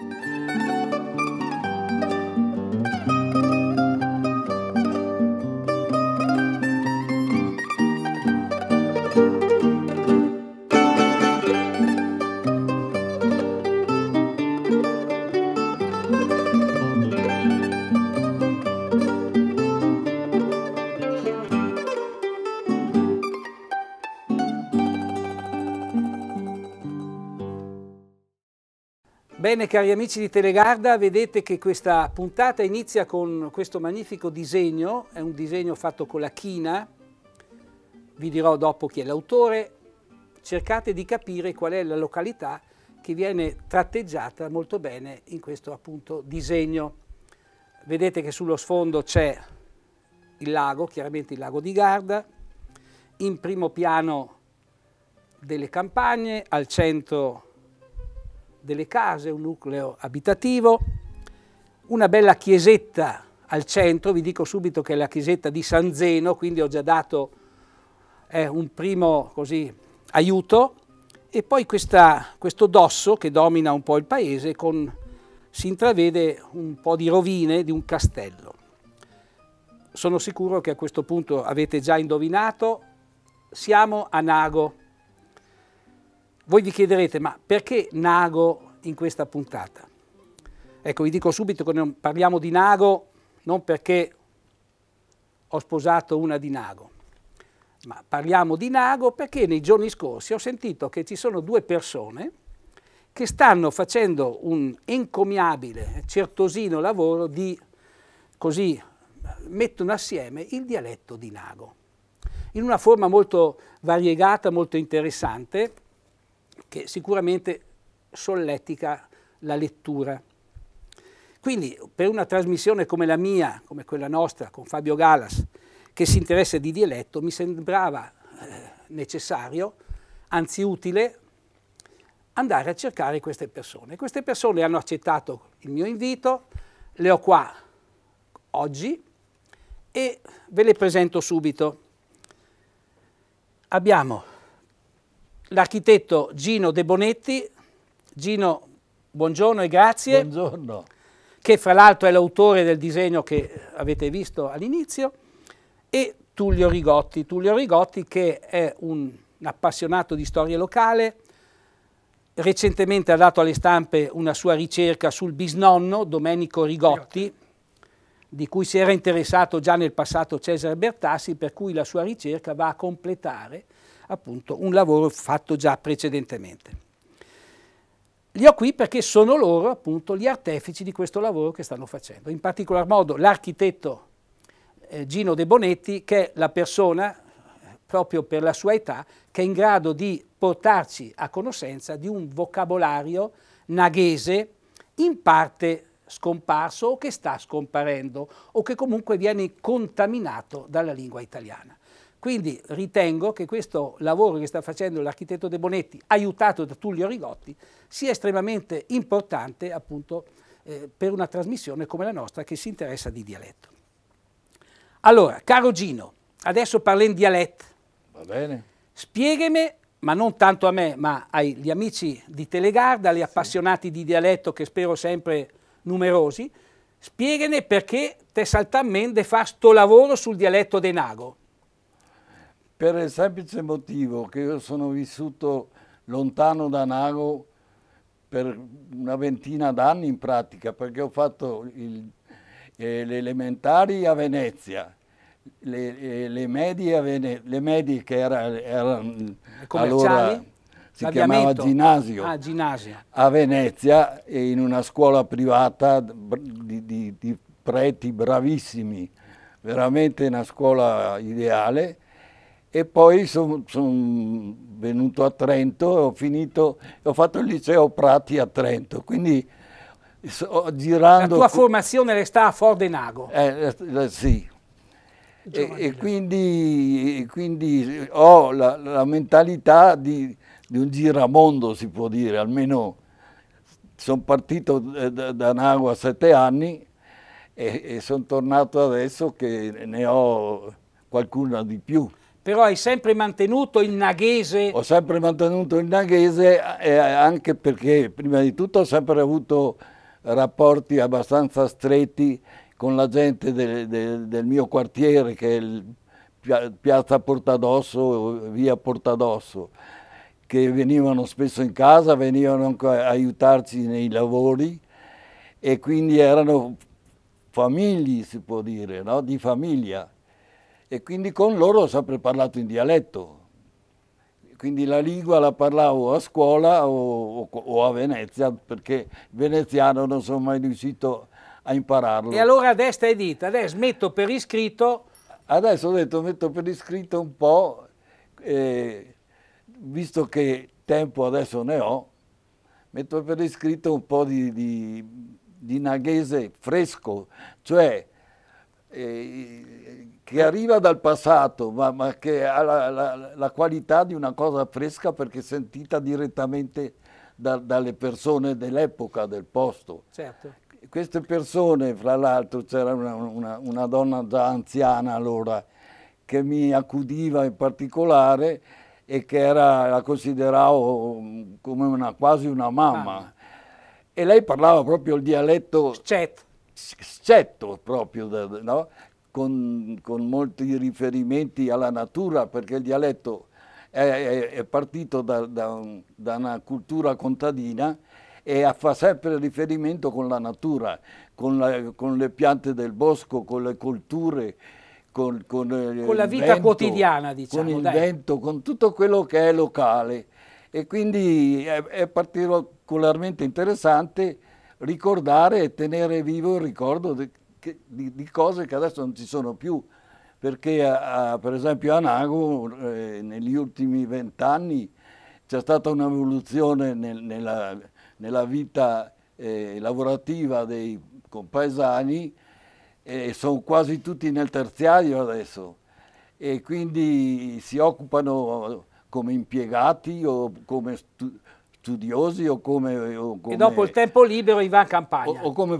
Thank you. Bene cari amici di Telegarda, vedete che questa puntata inizia con questo magnifico disegno, è un disegno fatto con la china, vi dirò dopo chi è l'autore, cercate di capire qual è la località che viene tratteggiata molto bene in questo appunto disegno. Vedete che sullo sfondo c'è il lago, chiaramente il lago di Garda, in primo piano delle campagne, al centro delle case, un nucleo abitativo, una bella chiesetta al centro, vi dico subito che è la chiesetta di San Zeno, quindi ho già dato eh, un primo così, aiuto, e poi questa, questo dosso che domina un po' il paese, con, si intravede un po' di rovine di un castello. Sono sicuro che a questo punto avete già indovinato, siamo a Nago, voi vi chiederete, ma perché Nago in questa puntata? Ecco, vi dico subito che parliamo di Nago non perché ho sposato una di Nago, ma parliamo di Nago perché nei giorni scorsi ho sentito che ci sono due persone che stanno facendo un encomiabile, certosino lavoro di così mettono assieme il dialetto di Nago in una forma molto variegata, molto interessante che sicuramente solletica la lettura. Quindi per una trasmissione come la mia, come quella nostra, con Fabio Galas, che si interessa di dialetto, mi sembrava eh, necessario, anzi utile, andare a cercare queste persone. Queste persone hanno accettato il mio invito, le ho qua oggi e ve le presento subito. Abbiamo l'architetto Gino De Bonetti. Gino, buongiorno e grazie. Buongiorno. Che fra l'altro è l'autore del disegno che avete visto all'inizio. E Tullio Rigotti. Tullio Rigotti che è un appassionato di storia locale, recentemente ha dato alle stampe una sua ricerca sul bisnonno Domenico Rigotti, di cui si era interessato già nel passato Cesare Bertassi, per cui la sua ricerca va a completare appunto un lavoro fatto già precedentemente. Li ho qui perché sono loro appunto gli artefici di questo lavoro che stanno facendo, in particolar modo l'architetto eh, Gino De Bonetti che è la persona proprio per la sua età, che è in grado di portarci a conoscenza di un vocabolario naghese in parte scomparso o che sta scomparendo o che comunque viene contaminato dalla lingua italiana. Quindi ritengo che questo lavoro che sta facendo l'architetto De Bonetti, aiutato da Tullio Rigotti, sia estremamente importante appunto eh, per una trasmissione come la nostra che si interessa di dialetto. Allora, caro Gino, adesso parli in dialetto. Va bene. Spiegami, ma non tanto a me, ma agli amici di Telegarda, agli sì. appassionati di dialetto che spero sempre numerosi, spiegami perché te saltamende fa sto lavoro sul dialetto de Nago per il semplice motivo che io sono vissuto lontano da Nago per una ventina d'anni in pratica, perché ho fatto il, eh, le elementari a Venezia, le, eh, le, medie, a Vene, le medie che erano era, allora si chiamava ginnasio, ah, a Venezia in una scuola privata di, di, di preti bravissimi, veramente una scuola ideale e poi sono son venuto a Trento e ho finito, ho fatto il liceo Prati a Trento, quindi so, girando... La tua formazione resta a Fordenago? Eh, eh, eh sì. E, e, quindi, e, quindi, ho la, la mentalità di, di, un giramondo, si può dire, almeno sono partito eh, da, da Nago a sette anni e, e sono tornato adesso che ne ho qualcuna di più però hai sempre mantenuto il naghese. Ho sempre mantenuto il naghese eh, anche perché prima di tutto ho sempre avuto rapporti abbastanza stretti con la gente del, del, del mio quartiere che è il, piazza Portadosso, via Portadosso, che venivano spesso in casa, venivano anche a aiutarci nei lavori e quindi erano famigli, si può dire, no? di famiglia e quindi con loro ho sempre parlato in dialetto. Quindi la lingua la parlavo a scuola o, o a Venezia, perché veneziano non sono mai riuscito a impararlo. E allora a destra e dita, adesso metto per iscritto... Adesso ho detto metto per iscritto un po', eh, visto che tempo adesso ne ho, metto per iscritto un po' di, di, di naghese fresco, cioè... Eh, che arriva dal passato, ma, ma che ha la, la, la, qualità di una cosa fresca perché sentita direttamente da, dalle persone dell'epoca, del posto. Certo. Queste persone, fra l'altro, c'era una, una, una, donna già anziana allora che mi accudiva in particolare e che era, la consideravo come una, quasi una mamma. Ah. E lei parlava proprio il dialetto... Scetto. Scetto proprio, no? con, con molti riferimenti alla natura perché il dialetto è, è partito da, da, da una cultura contadina e fa sempre riferimento con la natura, con, la, con, le piante del bosco, con le colture, con, con, eh, con la vita vento, quotidiana, diciamo. Con il dai. vento, con tutto quello che è locale. E quindi è, è particolarmente interessante ricordare e tenere vivo il ricordo che, di, di, cose che adesso non ci sono più, perché a, a, per esempio a Nago eh, negli ultimi vent'anni c'è stata un'evoluzione nel, nella, nella, vita eh, lavorativa dei compaesani e sono quasi tutti nel terziario adesso e quindi si occupano come impiegati o come studenti studiosi o come, o come, E dopo il tempo libero Ivan Campagna. O, o come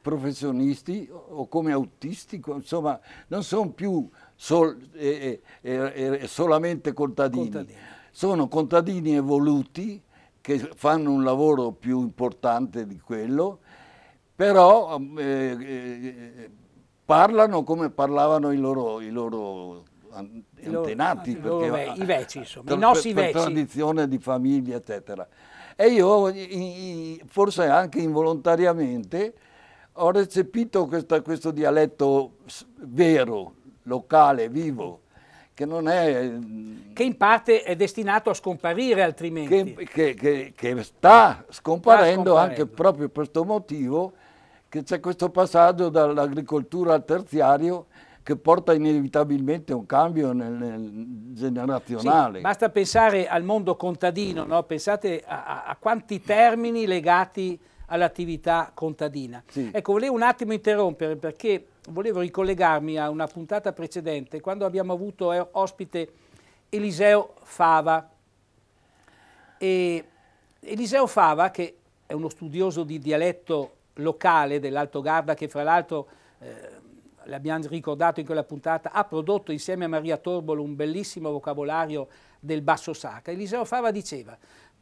professionisti o come autisti, insomma non sono più sol eh, eh, eh, solamente contadini. contadini, sono contadini evoluti che fanno un lavoro più importante di quello, però eh, eh, eh, parlano come parlavano i loro, i loro antenati, loro, perché, i vecchi insomma, per, i nostri per, vecchi. Per tradizione di famiglia eccetera. E io forse anche involontariamente ho recepito questa, questo dialetto vero, locale, vivo, che non è... Mm, che in parte è destinato a scomparire altrimenti. Che, che, che, che sta, scomparendo sta, scomparendo anche proprio per questo motivo, che c'è questo passaggio dall'agricoltura al terziario che porta inevitabilmente a un cambio nel, nel generazionale. Sì, basta pensare al mondo contadino, no? pensate a, a, quanti termini legati all'attività contadina. Sì. Ecco, volevo un attimo interrompere perché volevo ricollegarmi a una puntata precedente quando abbiamo avuto eh, ospite Eliseo Fava. E Eliseo Fava, che è uno studioso di dialetto locale dell'Alto Garda, che fra l'altro eh, l'abbiamo ricordato in quella puntata, ha prodotto insieme a Maria Torbolo un bellissimo vocabolario del basso sacra. Eliseo Fava diceva,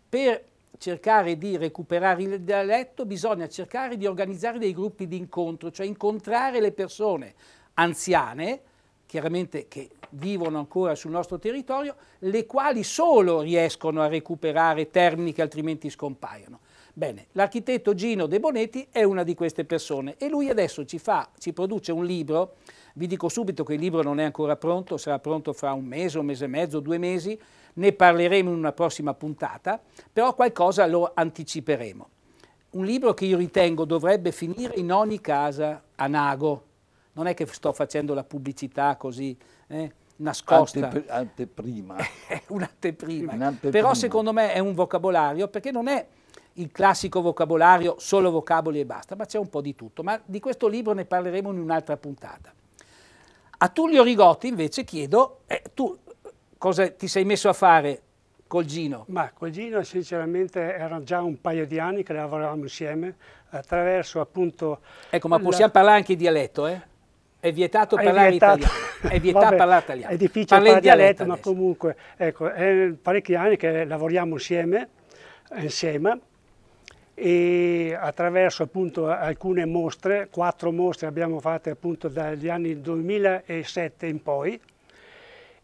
per cercare di recuperare il dialetto bisogna cercare di organizzare dei gruppi di incontro, cioè incontrare le persone anziane, chiaramente che vivono ancora sul nostro territorio, le quali solo riescono a recuperare termini che altrimenti scompaiono. Bene, l'architetto Gino De Bonetti è una di queste persone e lui adesso ci, fa, ci produce un libro, vi dico subito che il libro non è ancora pronto, sarà pronto fra un mese, un mese e mezzo, due mesi, ne parleremo in una prossima puntata, però qualcosa lo anticiperemo. Un libro che io ritengo dovrebbe finire in ogni casa a Nago, non è che sto facendo la pubblicità così, eh? nascosta. Antep anteprima. Un'anteprima. Un Però secondo me è un vocabolario perché non è il classico vocabolario, solo vocaboli e basta, ma c'è un po' di tutto. Ma di questo libro ne parleremo in un'altra puntata. A Tullio Rigotti invece chiedo, eh, tu eh, cosa ti sei messo a fare col Gino? Ma col Gino sinceramente erano già un paio di anni che lavoravamo insieme attraverso appunto... Ecco, ma possiamo parlare anche in dialetto, eh? È vietato è parlare vietato. italiano. È vietato Vabbè, parlare italiano. È difficile parlare dialetto, dialetto ma comunque, ecco, è parecchi anni che lavoriamo insieme, insieme e attraverso appunto alcune mostre, quattro mostre abbiamo fatte appunto dagli anni 2007 in poi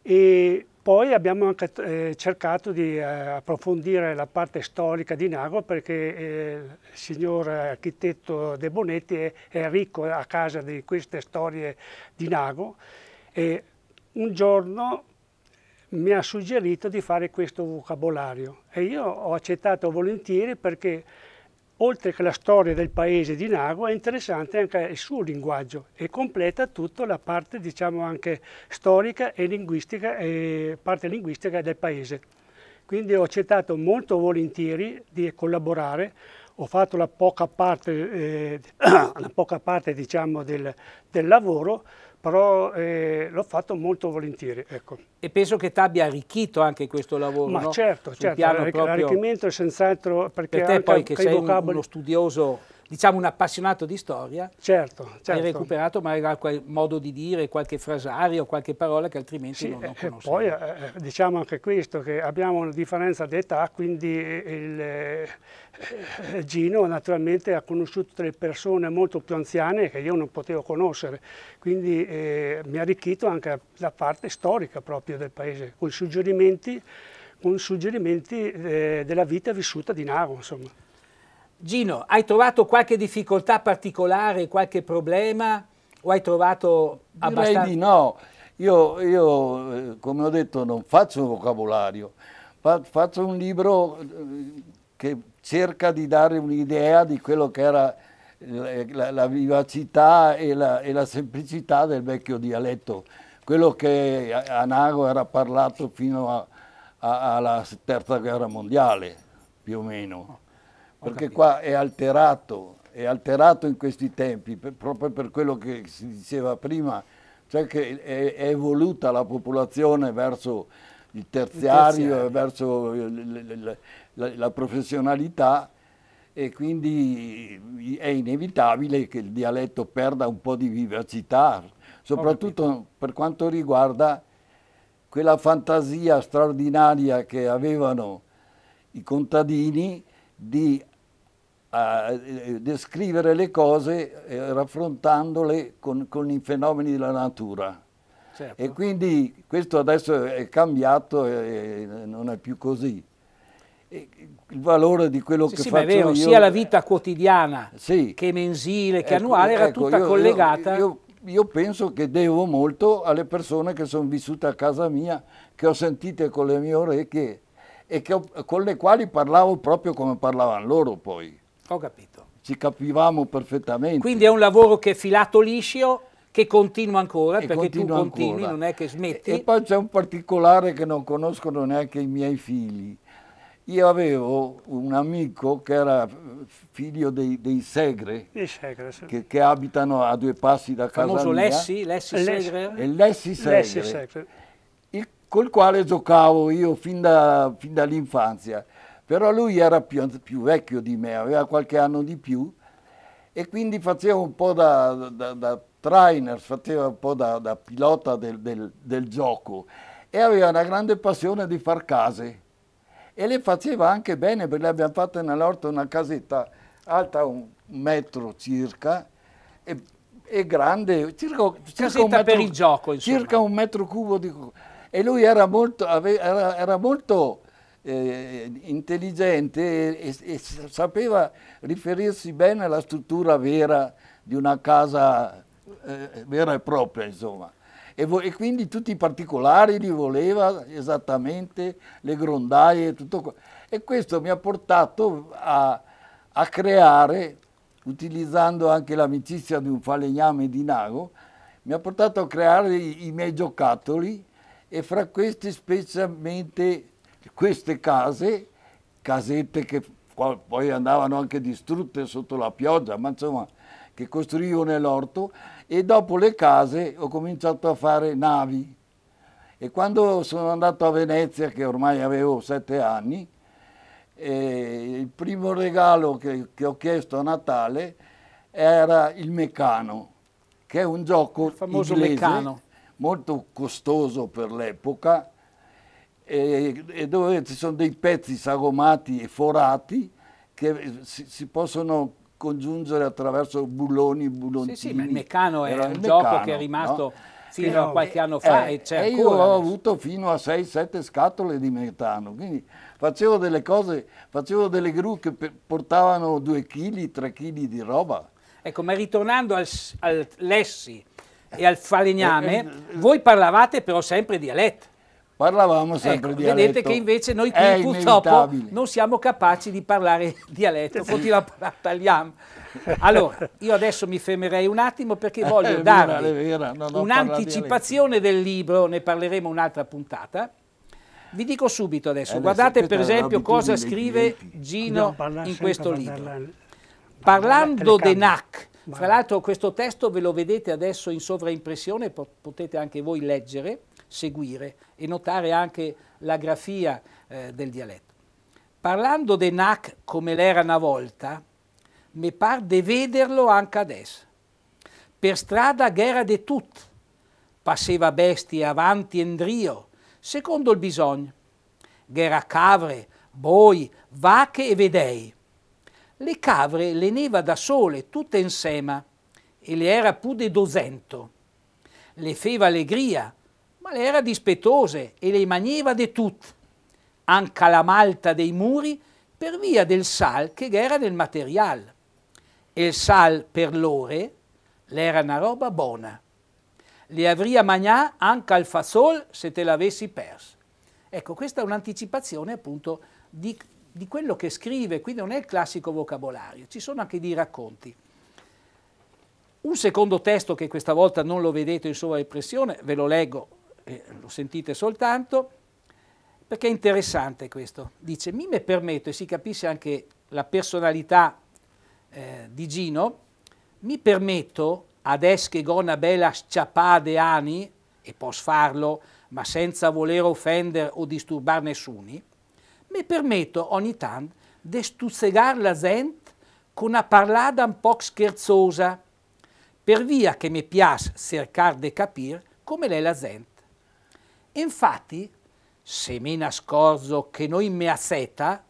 e poi abbiamo anche eh, cercato di eh, approfondire la parte storica di Nago perché eh, il signor architetto De Bonetti è, è, ricco a casa di queste storie di Nago e un giorno mi ha suggerito di fare questo vocabolario e io ho accettato volentieri perché Oltre che la storia del paese di Nago è interessante anche il suo linguaggio e completa tutta la parte diciamo anche storica e linguistica e parte linguistica del paese. Quindi ho accettato molto volentieri di collaborare, ho fatto la poca parte, eh, la poca parte diciamo, del, del lavoro, però eh, l'ho fatto molto volentieri. Ecco. E penso che ti abbia arricchito anche questo lavoro. Ma no? certo, Sul certo l'arricchimento proprio... è senz'altro perché per te poi che sei vocaboli... uno studioso diciamo un appassionato di storia, certo, certo. hai recuperato magari qualche modo di dire, qualche frasario, qualche parola che altrimenti sì, non, non eh, eh, E Poi eh, eh, diciamo anche questo, che abbiamo una differenza d'età, quindi il, eh, Gino naturalmente ha conosciuto delle persone molto più anziane che io non potevo conoscere, quindi eh, mi ha arricchito anche la parte storica proprio del paese, con suggerimenti, con suggerimenti della vita vissuta di Nago. Insomma. Gino, hai trovato qualche difficoltà particolare, qualche problema o hai trovato abbastanza? Direi di no, io, io eh, come ho detto non faccio un vocabolario, Fa, faccio un libro eh, che cerca di dare un'idea di quello che era eh, la, la vivacità e la, e la, semplicità del vecchio dialetto, quello che a Nago era parlato fino a, a, alla terza guerra mondiale più o meno perché qua è alterato, è alterato in questi tempi, per, proprio per quello che si diceva prima, cioè che è, è evoluta la popolazione verso il terziario, il terziario. verso la, la, la professionalità e quindi è inevitabile che il dialetto perda un po' di vivacità, soprattutto per quanto riguarda quella fantasia straordinaria che avevano i contadini di eh, eh, descrivere le cose eh, raffrontandole con, con, i fenomeni della natura. Certo. E quindi questo adesso è cambiato e non è più così il valore di quello sì, che sì, faccio vero, io. Sia la vita quotidiana sì. che mensile che ecco, annuale era ecco, tutta io, collegata. Io, io, io, penso che devo molto alle persone che sono vissute a casa mia, che ho sentite con le mie orecchie e che, con le quali parlavo proprio come parlavano loro poi. Ho capito. Ci capivamo perfettamente. Quindi è un lavoro che è filato liscio, che continua ancora, e perché tu continui, ancora. non è che smetti. E, e poi c'è un particolare che non conoscono neanche i miei figli. Io avevo un amico che era figlio dei, dei Segre, segre sì. che, che, abitano a due passi da casa Famoso Lessi, Lessi Segre. Lessi Segre. Lessi segre col quale giocavo io fin, da, fin dall'infanzia. Però lui era più, più, vecchio di me, aveva qualche anno di più e quindi faceva un po' da, da, da trainer, faceva un po' da, da pilota del, del, del gioco e aveva una grande passione di far case e le faceva anche bene perché le abbiamo fatte nell'orto una casetta alta un metro circa e, e grande circa, circa, un metro, per il gioco, circa un metro cubo di e lui era molto, era, era molto eh, intelligente e, e, sapeva riferirsi bene alla struttura vera di una casa eh, vera e propria, insomma. E, e, quindi tutti i particolari li voleva esattamente, le grondaie e tutto quello. E questo mi ha portato a, a creare, utilizzando anche l'amicizia di un falegname di Nago, mi ha portato a creare i, i miei giocattoli e fra questi specialmente queste case, casette che poi andavano anche distrutte sotto la pioggia, ma insomma che costruivo nell'orto e dopo le case ho cominciato a fare navi. E quando sono andato a Venezia, che ormai avevo sette anni, eh, il primo regalo che, che, ho chiesto a Natale era il meccano, che è un gioco il famoso inglese, meccano molto costoso per l'epoca e, e, dove ci sono dei pezzi sagomati e forati che si, si possono congiungere attraverso bulloni, bulloncini. Sì, sì, ma il meccano era, un meccano, gioco che è rimasto no? fino no, a qualche anno fa eh, e c'è ancora. Io ho avuto fino a 6-7 scatole di metano, quindi facevo delle cose, facevo delle gru che portavano 2 kg, 3 kg di roba. Ecco, ma ritornando al, al Lessi, e al falegname, eh, eh, eh, voi parlavate però sempre ecco, dialetto. Parlavamo sempre ecco, dialetto. Vedete che invece noi qui purtroppo non siamo capaci di parlare dialetto, continuiamo a parlare italiano. Allora, io adesso mi fermerei un attimo perché voglio dare un'anticipazione del libro, ne parleremo un'altra puntata. Vi dico subito adesso, eh, guardate per esempio cosa scrive Gino in questo libro. Parlando de NAC, ma... Fra l'altro questo testo ve lo vedete adesso in sovraimpressione, potete anche voi leggere, seguire e notare anche la grafia eh, del dialetto. Parlando de NAC come l'era una volta, mi par de vederlo anche adesso. Per strada guerra de tut, passeva bestie avanti e endrio, secondo il bisogno. Guerra cavre, boi, vacche e vedei le cavre le neva da sole tutte insieme e le era pude dosento. Le feva allegria, ma le era dispettose e le manieva de tut, anca la malta dei muri per via del sal che era nel material. E il sal per l'ore l'era una roba buona. Le avria magnà anche al fasol se te l'avessi perso. Ecco, questa è un'anticipazione appunto di di quello che scrive, quindi non è il classico vocabolario, ci sono anche dei racconti. Un secondo testo che questa volta non lo vedete in sovraimpressione, ve lo leggo e eh, lo sentite soltanto, perché è interessante questo. Dice, Mime permetto, e si capisce anche la personalità eh, di Gino, mi permetto, ades che gona bella sciapade ani, e posso farlo, ma senza voler offendere o disturbar nessuni, mi permetto ogni tanto di stuzzegare la gente con una parlata un po' scherzosa, per via che mi piace cercare di capire come è la gente. Infatti, se mi nascorzo che noi mi asseta,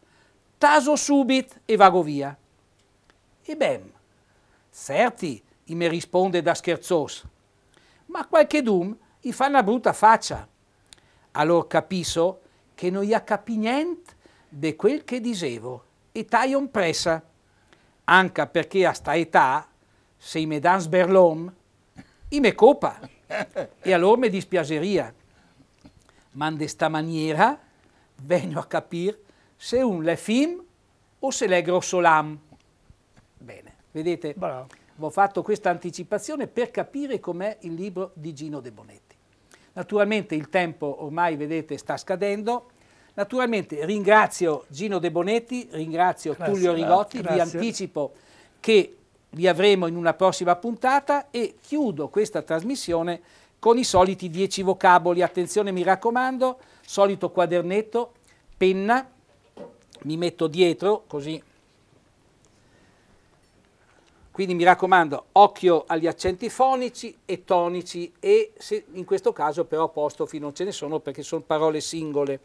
taso subito e vago via. Ebbene, certi mi risponde da scherzoso, ma qualche dum gli fa una brutta faccia. Allora capisco che non gli ha capito niente de quel che dicevo, etaion pressa, anche perché a sta età, se me dans berlom, i me copa, e allora mi dispiaceria. Ma in questa maniera vengo a capire se un le film o se l'è grossolam. Bene, vedete, Bravo. ho fatto questa anticipazione per capire com'è il libro di Gino De Bonetti. Naturalmente il tempo ormai, vedete, sta scadendo, Naturalmente ringrazio Gino De Bonetti, ringrazio grazie, Tullio Rigotti, grazie. vi anticipo che vi avremo in una prossima puntata e chiudo questa trasmissione con i soliti dieci vocaboli. Attenzione, mi raccomando, solito quadernetto, penna, mi metto dietro così. Quindi mi raccomando, occhio agli accenti fonici e tonici e se, in questo caso però apostrofi non ce ne sono perché sono parole singole.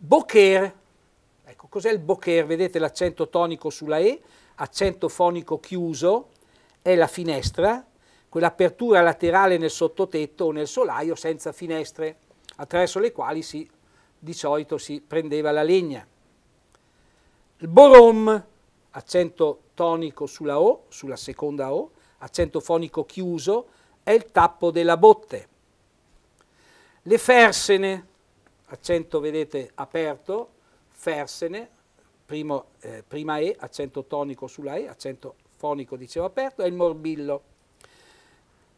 Boccher, ecco cos'è il boccher? Vedete l'accento tonico sulla E, accento fonico chiuso, è la finestra, quell'apertura laterale nel sottotetto o nel solaio senza finestre, attraverso le quali si, di solito si prendeva la legna. Il borom, accento tonico sulla O, sulla seconda O, accento fonico chiuso, è il tappo della botte. Le fersene, accento vedete aperto, fersene, primo, eh, prima E, accento tonico sulla E, accento fonico dicevo aperto, e il morbillo.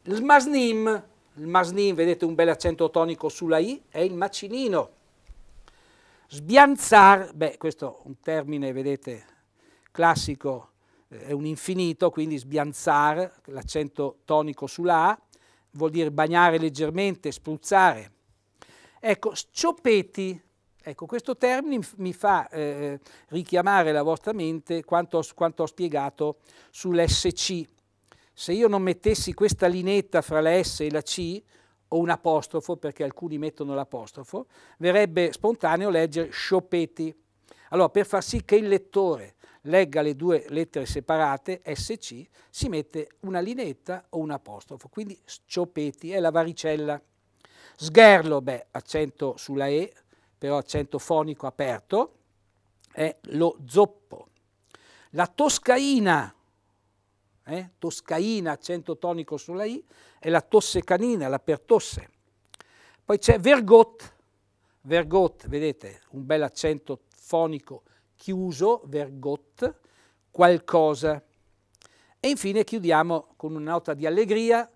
Il masnim, il masnim, vedete un bel accento tonico sulla I, è il macinino. Sbianzar, beh questo è un termine, vedete, classico, eh, è un infinito, quindi sbianzar, l'accento tonico sulla A, vuol dire bagnare leggermente, spruzzare Ecco, sciopeti, ecco, questo termine mi fa eh, richiamare la vostra mente quanto ho, quanto ho spiegato sull'SC. Se io non mettessi questa linetta fra la S e la C, o un apostrofo, perché alcuni mettono l'apostrofo, verrebbe spontaneo leggere sciopeti. Allora, per far sì che il lettore legga le due lettere separate, SC, si mette una linetta o un apostrofo, quindi sciopeti, è la varicella. Sgherlo, beh, accento sulla E, però accento fonico aperto, è lo zoppo. La toscaina, eh, toscaina, accento tonico sulla I, è la tosse canina, la pertosse. Poi c'è vergot, vergot, vedete, un bel accento fonico chiuso, vergot, qualcosa. E infine chiudiamo con una nota di allegria,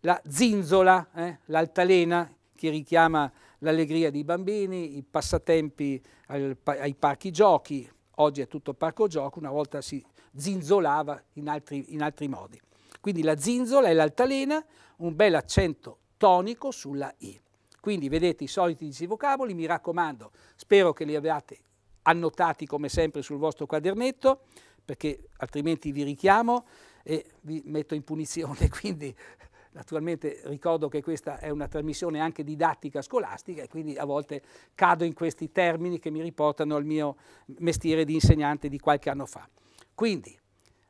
la zinzola, eh, l'altalena, che richiama l'allegria dei bambini, i passatempi al, ai parchi giochi, oggi è tutto parco gioco, una volta si zinzolava in altri, in altri modi. Quindi la zinzola e l'altalena, un bel accento tonico sulla I. Quindi vedete i soliti vocaboli, mi raccomando, spero che li abbiate annotati come sempre sul vostro quadernetto, perché altrimenti vi richiamo e vi metto in punizione, quindi Naturalmente ricordo che questa è una trasmissione anche didattica scolastica e quindi a volte cado in questi termini che mi riportano al mio mestiere di insegnante di qualche anno fa. Quindi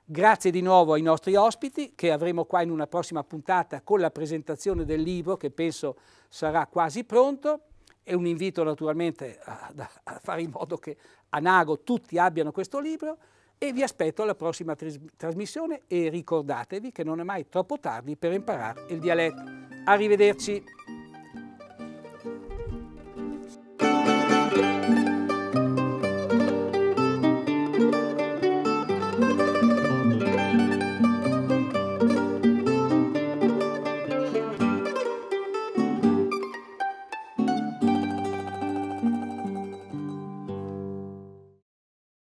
grazie di nuovo ai nostri ospiti che avremo qua in una prossima puntata con la presentazione del libro che penso sarà quasi pronto e un invito naturalmente a, a fare in modo che a Nago tutti abbiano questo libro e vi aspetto alla prossima trasmissione e ricordatevi che non è mai troppo tardi per imparare il dialetto. Arrivederci!